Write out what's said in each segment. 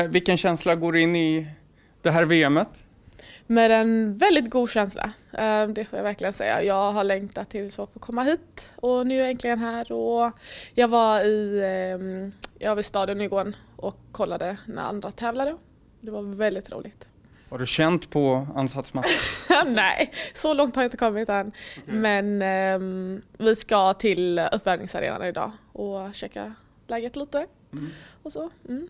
Eh, vilken känsla går in i det här VMet? Med en väldigt god känsla, eh, det får jag verkligen säga. Jag har längtat tills jag får komma hit och nu är jag äntligen här. Och jag var i ehm, jag var vid stadion igår och kollade när andra tävlade. Det var väldigt roligt. Har du känt på ansatsmatchen? Nej, så långt har jag inte kommit än. Okay. Men ehm, vi ska till uppvärmningsarenan idag och checka läget lite. Mm. Och så. Mm.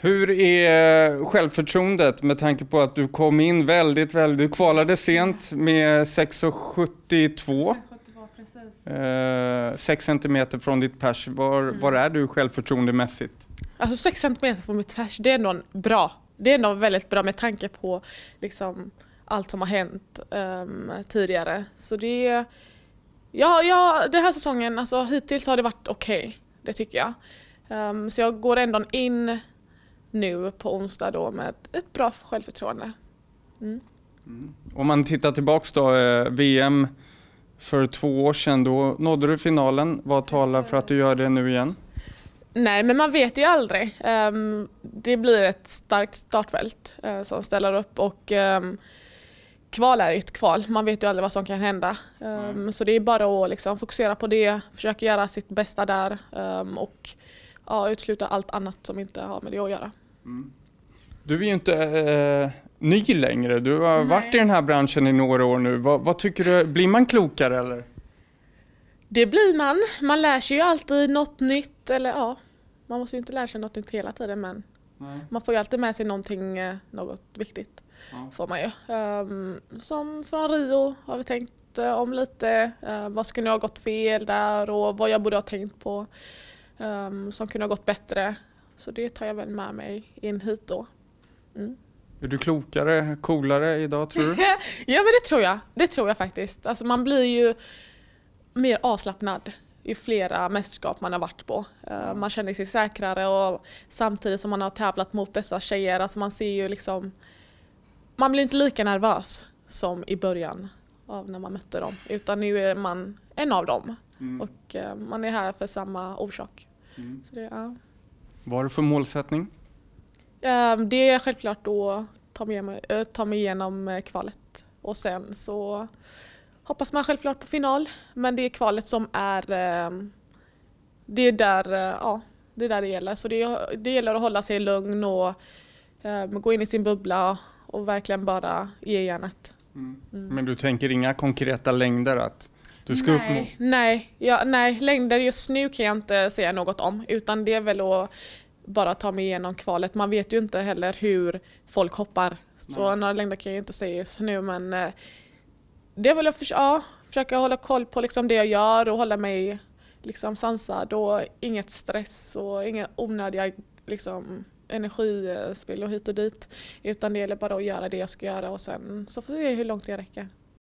Hur är eh, självförtroendet med tanke på att du kom in väldigt, väldigt, du kvalade sent med 6,72? Eh, 6 centimeter från ditt pers. Var, mm. var är du självförtroendemässigt? Alltså 6 centimeter från mitt pers, det är ändå bra. Det är ändå väldigt bra med tanke på liksom, allt som har hänt um, tidigare. Så det är... Ja, ja, den här säsongen, alltså hittills har det varit okej. Okay, det tycker jag. Um, så jag går ändå in nu på onsdag då med ett bra självförtroende. Mm. mm. Om man tittar tillbaks då, eh, VM för två år sedan, då nådde du finalen. Vad talar för att du gör det nu igen? Nej, men man vet ju aldrig. Ehm, det blir ett starkt startfält eh, som ställer upp och ehm, kval är ju ett kval. Man vet ju aldrig vad som kan hända. Ehm, så det är bara att liksom, fokusera på det, försöka göra sitt bästa där och ja, utesluta allt annat som inte har med det att göra. Du är ju inte eh, ny längre. Du har Nej. varit i den här branschen i några år nu. Vad, vad, tycker du? Blir man klokare eller? Det blir man. Man lär sig ju alltid något nytt. Eller ja, man måste ju inte lära sig något nytt hela tiden men Nej. man får ju alltid med sig någonting, eh, något viktigt. Ja. Får man ju. Um, som från Rio har vi tänkt eh, om lite. Uh, vad skulle ha gått fel där och vad jag borde ha tänkt på um, som kunde ha gått bättre. Så det tar jag väl med mig in hit då. Mm. Är du klokare, coolare idag tror du? ja men det tror jag. Det tror jag faktiskt. Alltså man blir ju mer avslappnad i flera mästerskap man har varit på. Eh, man känner sig säkrare och samtidigt som man har tävlat mot dessa tjejer, alltså man ser ju liksom... Man blir inte lika nervös som i början av när man mötte dem, utan nu är man en av dem. Mm. Och eh, man är här för samma orsak. Mm. Så det, ja. Vad har du för målsättning? Ehm, det är självklart att ta, mig, eh, ta mig igenom eh, kvalet och sen så hoppas man självklart på final. Men det är kvalet som är, ehm, det är där, eh, ja, det är där det gäller. Så det, det gäller att hålla sig lugn och ehm, gå in i sin bubbla och verkligen bara ge järnet. Mm. mm. Men du tänker inga konkreta längder att du ska nej, upp... nej, ja, nej, längder just nu kan jag inte säga något om. Utan det är väl att bara ta mig igenom kvalet. Man vet ju inte heller hur folk hoppar. Så nej. några längder kan jag inte säga just nu men eh, det är väl att ja, försöka hålla koll på liksom det jag gör och hålla mig liksom sansad och inget stress och inga onödiga liksom, energispill och hit och dit. Utan det gäller bara att göra det jag ska göra och sen så får vi se hur långt det räcker.